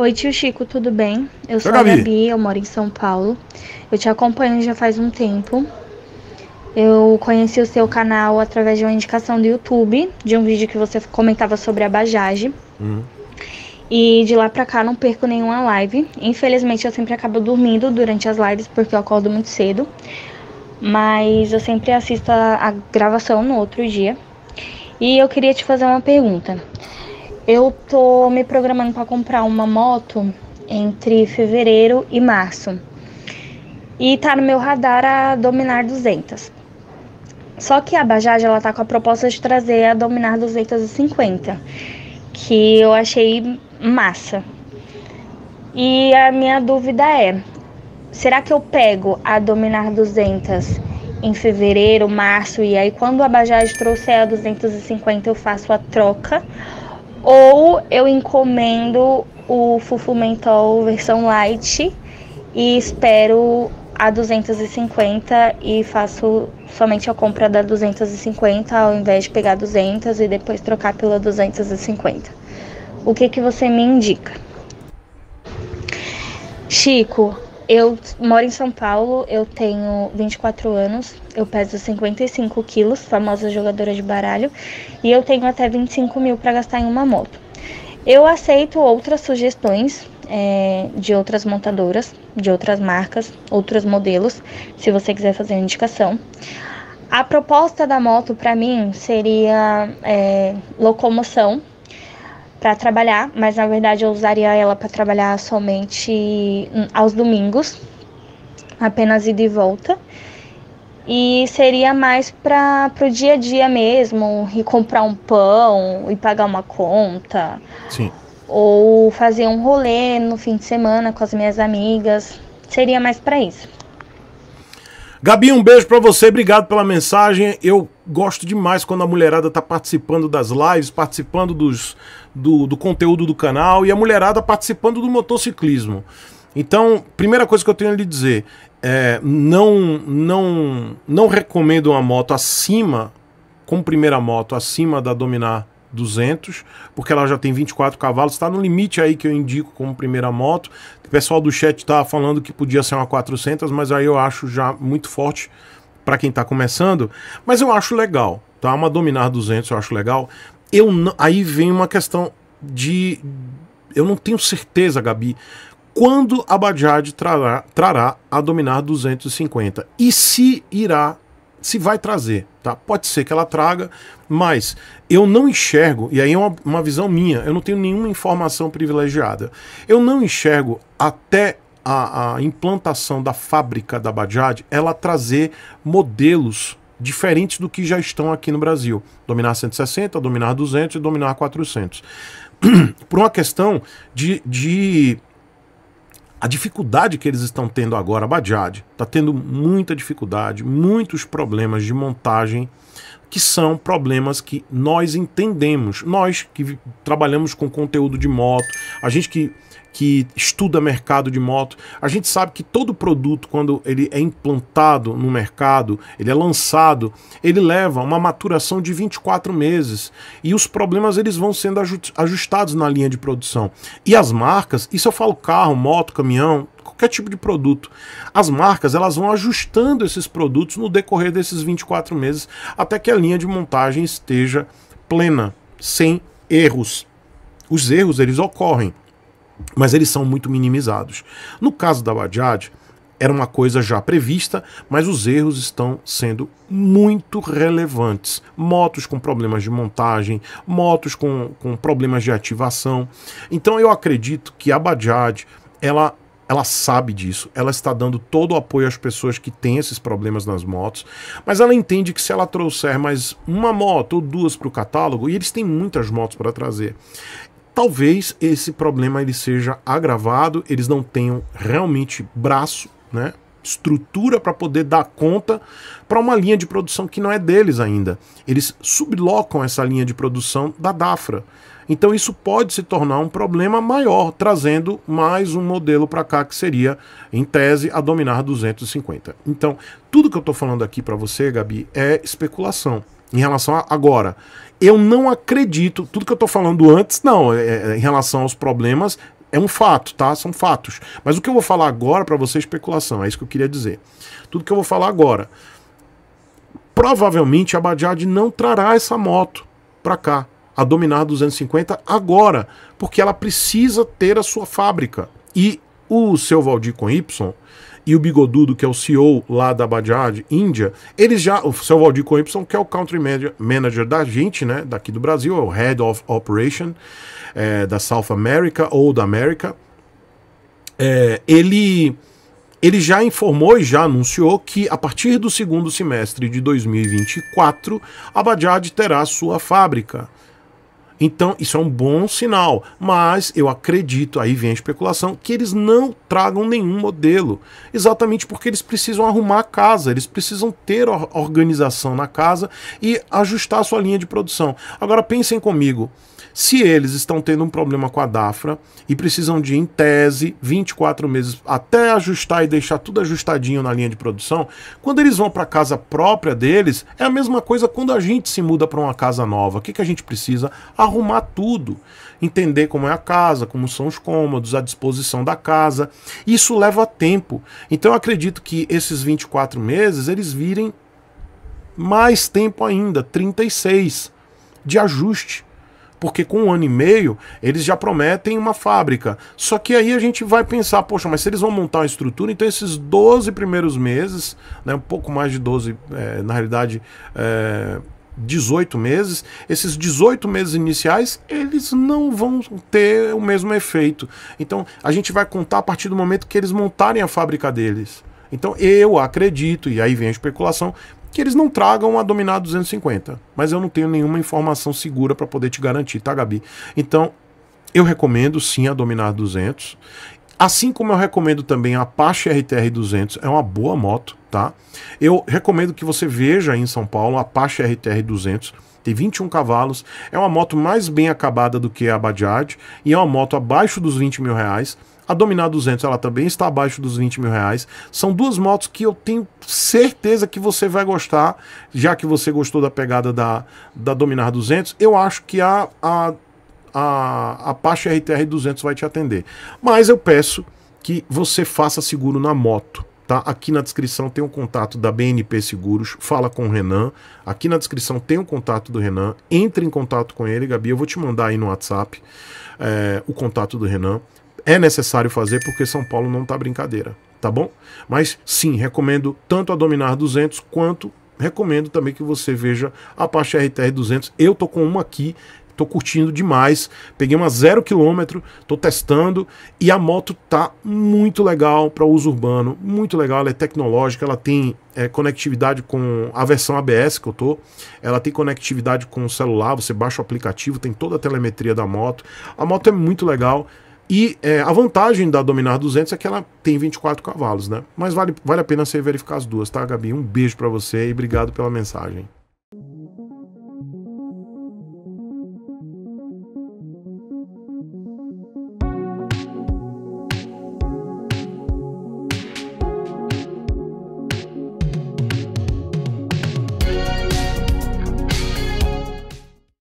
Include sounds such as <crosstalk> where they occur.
Oi, tio Chico, tudo bem? Eu sou a Gabi. eu moro em São Paulo. Eu te acompanho já faz um tempo. Eu conheci o seu canal através de uma indicação do YouTube, de um vídeo que você comentava sobre a Bajage. Uhum. E de lá pra cá não perco nenhuma live. Infelizmente eu sempre acabo dormindo durante as lives porque eu acordo muito cedo. Mas eu sempre assisto a, a gravação no outro dia. E eu queria te fazer uma pergunta. Eu tô me programando para comprar uma moto entre fevereiro e março. E tá no meu radar a Dominar 200. Só que a Bajaj ela tá com a proposta de trazer a Dominar 250, que eu achei massa. E a minha dúvida é: será que eu pego a Dominar 200 em fevereiro, março e aí quando a Bajaj trouxer a 250 eu faço a troca? Ou eu encomendo o Fufu Mentol versão light e espero a 250 e faço somente a compra da 250 ao invés de pegar 200 e depois trocar pela 250. O que que você me indica? Chico, eu moro em São Paulo, eu tenho 24 anos, eu peso 55 quilos, famosa jogadora de baralho, e eu tenho até 25 mil para gastar em uma moto. Eu aceito outras sugestões é, de outras montadoras, de outras marcas, outros modelos, se você quiser fazer uma indicação. A proposta da moto para mim seria é, locomoção, para trabalhar, mas na verdade eu usaria ela para trabalhar somente hum, aos domingos, apenas ida e volta. E seria mais para o dia a dia mesmo, e comprar um pão e pagar uma conta. Sim. Ou fazer um rolê no fim de semana com as minhas amigas. Seria mais para isso. Gabi, um beijo para você, obrigado pela mensagem. Eu gosto demais quando a mulherada tá participando das lives, participando dos, do, do conteúdo do canal e a mulherada participando do motociclismo. Então, primeira coisa que eu tenho a lhe dizer, é, não, não, não recomendo uma moto acima, com primeira moto, acima da Dominar 200, porque ela já tem 24 cavalos, está no limite aí que eu indico como primeira moto. O pessoal do chat estava falando que podia ser uma 400, mas aí eu acho já muito forte para quem está começando, mas eu acho legal, tá? Uma Dominar 200 eu acho legal. Eu não, aí vem uma questão de eu não tenho certeza, Gabi, quando a Bajaj trará, trará a Dominar 250 e se irá se vai trazer, tá? Pode ser que ela traga, mas eu não enxergo, e aí é uma, uma visão minha, eu não tenho nenhuma informação privilegiada. Eu não enxergo até a, a implantação da fábrica da Bajaj ela trazer modelos diferentes do que já estão aqui no Brasil. Dominar 160, dominar 200 e dominar 400. <clears throat> Por uma questão de, de a dificuldade que eles estão tendo agora, a Bajaj, está tendo muita dificuldade, muitos problemas de montagem, que são problemas que nós entendemos. Nós que trabalhamos com conteúdo de moto, a gente que, que estuda mercado de moto. A gente sabe que todo produto, quando ele é implantado no mercado, ele é lançado, ele leva uma maturação de 24 meses e os problemas eles vão sendo ajustados na linha de produção. E as marcas, isso eu falo carro, moto, caminhão, qualquer tipo de produto. As marcas elas vão ajustando esses produtos no decorrer desses 24 meses até que a linha de montagem esteja plena, sem erros. Os erros eles ocorrem mas eles são muito minimizados. No caso da Bajaj, era uma coisa já prevista, mas os erros estão sendo muito relevantes. Motos com problemas de montagem, motos com, com problemas de ativação. Então eu acredito que a Bajaj, ela ela sabe disso, ela está dando todo o apoio às pessoas que têm esses problemas nas motos, mas ela entende que se ela trouxer mais uma moto ou duas para o catálogo, e eles têm muitas motos para trazer, talvez esse problema ele seja agravado, eles não tenham realmente braço, né, estrutura para poder dar conta para uma linha de produção que não é deles ainda. Eles sublocam essa linha de produção da Dafra. Então isso pode se tornar um problema maior, trazendo mais um modelo para cá que seria, em tese, a dominar 250. Então, tudo que eu estou falando aqui para você, Gabi, é especulação em relação a agora. Eu não acredito, tudo que eu estou falando antes, não, é, é, é, em relação aos problemas, é um fato, tá? São fatos. Mas o que eu vou falar agora para você é especulação, é isso que eu queria dizer. Tudo que eu vou falar agora. Provavelmente a Bajaj não trará essa moto para cá, a dominar 250 agora, porque ela precisa ter a sua fábrica. E o seu Valdir com Y e o Bigodudo, que é o CEO lá da Bajaj Índia, eles já, o seu Valdir Coipson, que é o Country Manager da gente, né, daqui do Brasil, é o Head of Operation é, da South America ou da América, é, ele ele já informou e já anunciou que a partir do segundo semestre de 2024 a Bajaj terá sua fábrica então, isso é um bom sinal, mas eu acredito, aí vem a especulação, que eles não tragam nenhum modelo. Exatamente porque eles precisam arrumar a casa, eles precisam ter organização na casa e ajustar a sua linha de produção. Agora, pensem comigo. Se eles estão tendo um problema com a Dafra e precisam de, em tese, 24 meses até ajustar e deixar tudo ajustadinho na linha de produção, quando eles vão para a casa própria deles, é a mesma coisa quando a gente se muda para uma casa nova. O que, que a gente precisa? A arrumar tudo, entender como é a casa, como são os cômodos, a disposição da casa. Isso leva tempo. Então eu acredito que esses 24 meses eles virem mais tempo ainda, 36 de ajuste porque com um ano e meio eles já prometem uma fábrica. Só que aí a gente vai pensar, poxa, mas se eles vão montar uma estrutura, então esses 12 primeiros meses, né, um pouco mais de 12, é, eh, na realidade, é, 18 meses, esses 18 meses iniciais, eles não vão ter o mesmo efeito. Então, a gente vai contar a partir do momento que eles montarem a fábrica deles. Então, eu acredito, e aí vem a especulação, que eles não tragam a Dominar 250. Mas eu não tenho nenhuma informação segura para poder te garantir, tá, Gabi? Então, eu recomendo sim a Dominar 200. Assim como eu recomendo também a Apache RTR 200, é uma boa moto, tá? Eu recomendo que você veja aí em São Paulo a Apache RTR 200, tem 21 cavalos, é uma moto mais bem acabada do que a Bajaj e é uma moto abaixo dos 20 mil reais, a Dominar 200 ela também está abaixo dos 20 mil reais. São duas motos que eu tenho certeza que você vai gostar, já que você gostou da pegada da, da Dominar 200. Eu acho que a, a a Apache RTR 200 vai te atender. Mas eu peço que você faça seguro na moto. Tá? Aqui na descrição tem o um contato da BNP Seguros, fala com o Renan. Aqui na descrição tem o um contato do Renan. Entre em contato com ele, Gabi. Eu vou te mandar aí no WhatsApp é, o contato do Renan. É necessário fazer porque São Paulo não tá brincadeira, tá bom? Mas sim, recomendo tanto a Dominar 200 quanto recomendo também que você veja a Apache RTR 200. Eu tô com uma aqui tô curtindo demais. Peguei uma zero quilômetro, tô testando e a moto tá muito legal para uso urbano, muito legal. Ela é tecnológica, ela tem é, conectividade com a versão ABS que eu tô. Ela tem conectividade com o celular, você baixa o aplicativo, tem toda a telemetria da moto. A moto é muito legal. E é, a vantagem da Dominar 200 é que ela tem 24 cavalos, né? Mas vale, vale a pena você verificar as duas, tá, Gabi? Um beijo para você e obrigado pela mensagem.